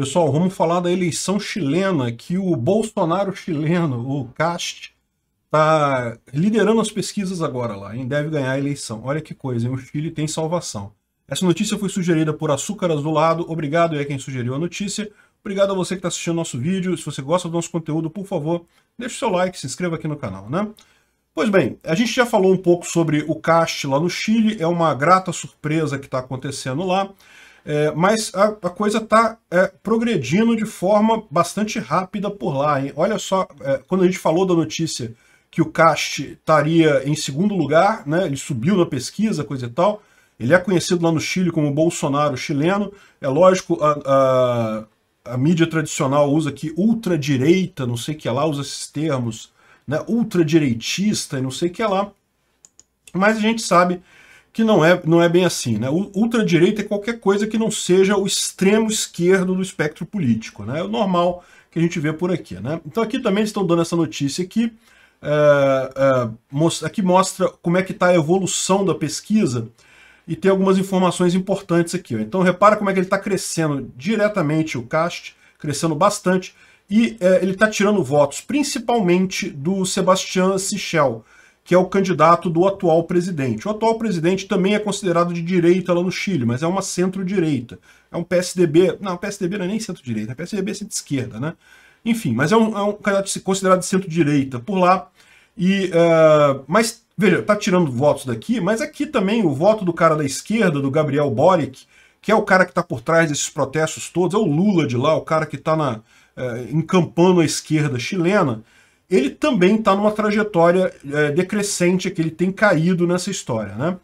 Pessoal, vamos falar da eleição chilena, que o Bolsonaro chileno, o Cast, tá liderando as pesquisas agora lá, hein? Deve ganhar a eleição. Olha que coisa, hein? O Chile tem salvação. Essa notícia foi sugerida por Açúcar Azulado. Obrigado, é quem sugeriu a notícia. Obrigado a você que está assistindo nosso vídeo. Se você gosta do nosso conteúdo, por favor, deixe seu like, se inscreva aqui no canal, né? Pois bem, a gente já falou um pouco sobre o CAST lá no Chile, é uma grata surpresa que está acontecendo lá. É, mas a, a coisa está é, progredindo de forma bastante rápida por lá. Hein? Olha só, é, quando a gente falou da notícia que o Cast estaria em segundo lugar, né? ele subiu na pesquisa, coisa e tal. Ele é conhecido lá no Chile como Bolsonaro chileno. É lógico, a, a, a mídia tradicional usa aqui ultradireita, não sei o que lá, usa esses termos, né? ultradireitista e não sei o que lá. Mas a gente sabe que não é, não é bem assim. Né? O ultradireita é qualquer coisa que não seja o extremo esquerdo do espectro político. Né? É o normal que a gente vê por aqui. Né? Então aqui também estão dando essa notícia aqui. É, é, aqui mostra como é que está a evolução da pesquisa e tem algumas informações importantes aqui. Ó. Então repara como é que ele está crescendo diretamente o CAST, crescendo bastante, e é, ele está tirando votos principalmente do Sebastian Sichel, que é o candidato do atual presidente. O atual presidente também é considerado de direita lá no Chile, mas é uma centro-direita. É um PSDB. Não, PSDB não é nem centro-direita, é PSDB é centro-esquerda, né? Enfim, mas é um, é um candidato considerado de centro-direita por lá. E, uh, mas, veja, tá tirando votos daqui, mas aqui também o voto do cara da esquerda, do Gabriel Boric, que é o cara que está por trás desses protestos todos, é o Lula de lá, o cara que está uh, é, encampando a esquerda chilena ele também está numa trajetória é, decrescente, que ele tem caído nessa história. Né?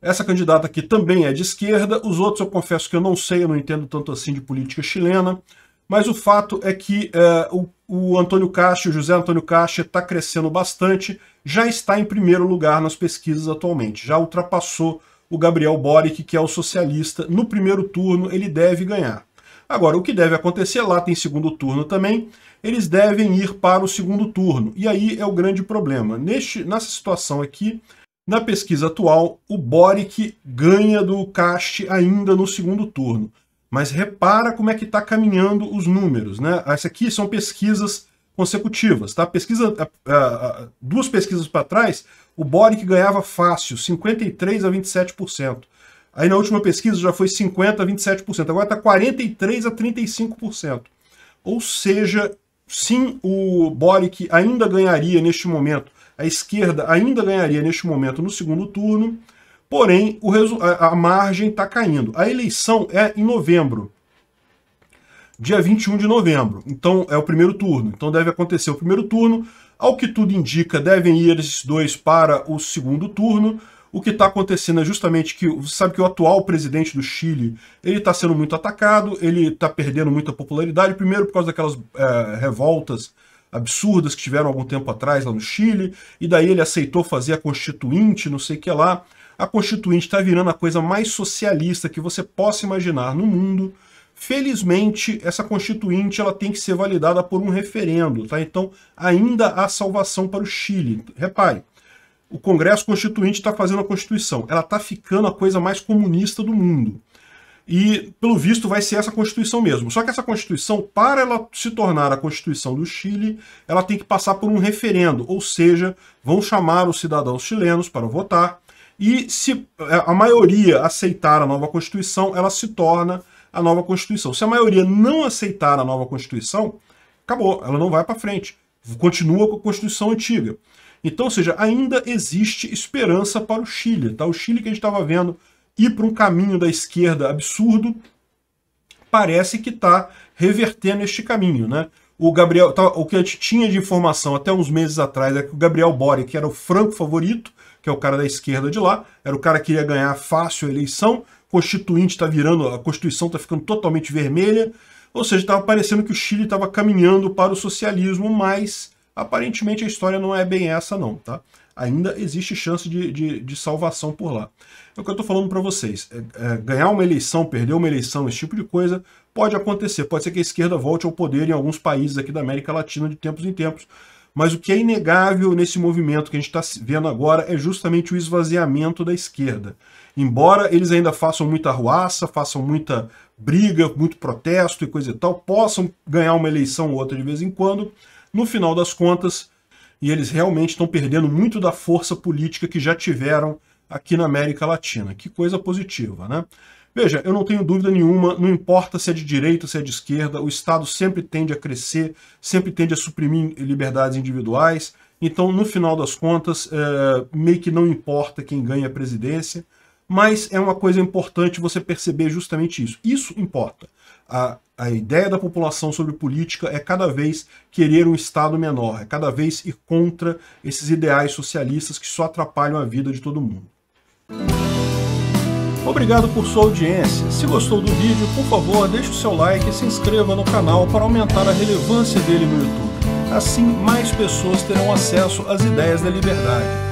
Essa candidata aqui também é de esquerda, os outros eu confesso que eu não sei, eu não entendo tanto assim de política chilena, mas o fato é que é, o, o Antônio Caixa, o José Antônio Castro, está crescendo bastante, já está em primeiro lugar nas pesquisas atualmente, já ultrapassou o Gabriel Boric, que é o socialista. No primeiro turno ele deve ganhar. Agora, o que deve acontecer lá tem segundo turno também, eles devem ir para o segundo turno. E aí é o grande problema. Neste, nessa situação aqui, na pesquisa atual, o Boric ganha do Cast ainda no segundo turno. Mas repara como é que está caminhando os números. Né? Essa aqui são pesquisas consecutivas. Tá? Pesquisa, duas pesquisas para trás, o Boric ganhava fácil, 53% a 27%. Aí na última pesquisa já foi 50% a 27%. Agora está 43% a 35%. Ou seja, sim, o Boric ainda ganharia neste momento, a esquerda ainda ganharia neste momento no segundo turno, porém o a margem está caindo. A eleição é em novembro, dia 21 de novembro. Então é o primeiro turno. Então deve acontecer o primeiro turno. Ao que tudo indica, devem ir esses dois para o segundo turno. O que está acontecendo é justamente que você sabe que o atual presidente do Chile ele está sendo muito atacado, ele está perdendo muita popularidade, primeiro por causa daquelas é, revoltas absurdas que tiveram algum tempo atrás lá no Chile, e daí ele aceitou fazer a constituinte, não sei o que lá. A constituinte está virando a coisa mais socialista que você possa imaginar no mundo. Felizmente, essa constituinte ela tem que ser validada por um referendo, tá? Então, ainda há salvação para o Chile. Repare, o Congresso Constituinte está fazendo a Constituição. Ela está ficando a coisa mais comunista do mundo. E, pelo visto, vai ser essa Constituição mesmo. Só que essa Constituição, para ela se tornar a Constituição do Chile, ela tem que passar por um referendo, ou seja, vão chamar os cidadãos chilenos para votar. E se é, a maioria aceitar a nova Constituição, ela se torna a nova Constituição. Se a maioria não aceitar a nova Constituição, acabou, ela não vai para frente. Continua com a Constituição antiga. Então, ou seja, ainda existe esperança para o Chile. Tá? O Chile que a gente estava vendo ir para um caminho da esquerda absurdo, parece que está revertendo este caminho. Né? O, Gabriel, tá, o que a gente tinha de informação até uns meses atrás é que o Gabriel Boric, que era o franco favorito, que é o cara da esquerda de lá, era o cara que iria ganhar fácil a eleição, constituinte está virando, a Constituição está ficando totalmente vermelha, ou seja, estava parecendo que o Chile estava caminhando para o socialismo, mas Aparentemente a história não é bem essa não, tá? Ainda existe chance de, de, de salvação por lá. É o que eu estou falando para vocês. É, é, ganhar uma eleição, perder uma eleição, esse tipo de coisa, pode acontecer. Pode ser que a esquerda volte ao poder em alguns países aqui da América Latina de tempos em tempos. Mas o que é inegável nesse movimento que a gente está vendo agora é justamente o esvaziamento da esquerda. Embora eles ainda façam muita arruaça, façam muita briga, muito protesto e coisa e tal, possam ganhar uma eleição ou outra de vez em quando, no final das contas, e eles realmente estão perdendo muito da força política que já tiveram aqui na América Latina. Que coisa positiva, né? Veja, eu não tenho dúvida nenhuma, não importa se é de direita, se é de esquerda, o Estado sempre tende a crescer, sempre tende a suprimir liberdades individuais, então, no final das contas, é, meio que não importa quem ganha a presidência, mas é uma coisa importante você perceber justamente isso. Isso importa. A a ideia da população sobre política é cada vez querer um Estado menor, é cada vez ir contra esses ideais socialistas que só atrapalham a vida de todo mundo. Obrigado por sua audiência. Se gostou do vídeo, por favor, deixe o seu like e se inscreva no canal para aumentar a relevância dele no YouTube. Assim, mais pessoas terão acesso às ideias da liberdade